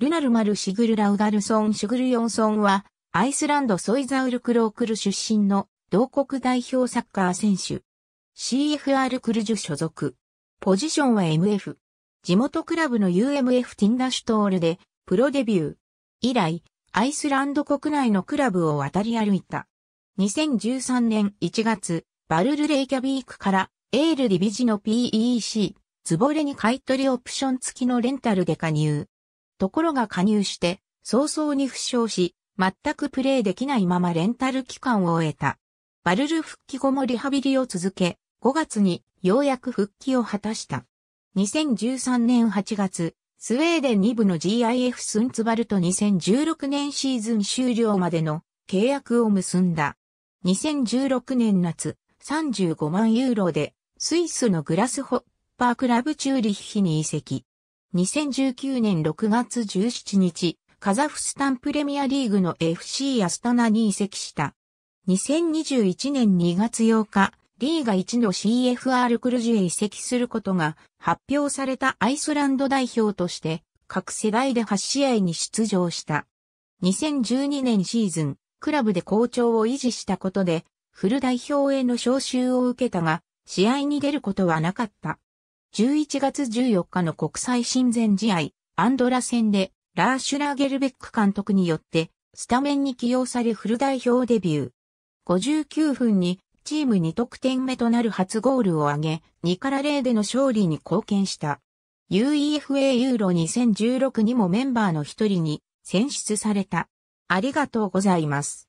ルナルマル・シグル・ラウガルソン・シグルヨンソンは、アイスランドソイザウル・クロークル出身の同国代表サッカー選手。CFR クルジュ所属。ポジションは MF。地元クラブの UMF ティンダシュトールでプロデビュー。以来、アイスランド国内のクラブを渡り歩いた。2013年1月、バルルレイキャビークからエールリビジの PEC、ズボレに買取オプション付きのレンタルで加入。ところが加入して、早々に負傷し、全くプレーできないままレンタル期間を終えた。バルル復帰後もリハビリを続け、5月にようやく復帰を果たした。2013年8月、スウェーデン2部の GIF スンツバルと2016年シーズン終了までの契約を結んだ。2016年夏、35万ユーロでスイスのグラスホッパークラブチューリッヒに移籍。2019年6月17日、カザフスタンプレミアリーグの FC アスタナに移籍した。2021年2月8日、リーガ1の CFR クルジュへ移籍することが発表されたアイスランド代表として各世代で8試合に出場した。2012年シーズン、クラブで好調を維持したことでフル代表への招集を受けたが試合に出ることはなかった。11月14日の国際親善試合、アンドラ戦で、ラーシュラーゲルベック監督によって、スタメンに起用されフル代表デビュー。59分に、チーム2得点目となる初ゴールを挙げ、2から0での勝利に貢献した。UEFA ユーロ2016にもメンバーの一人に選出された。ありがとうございます。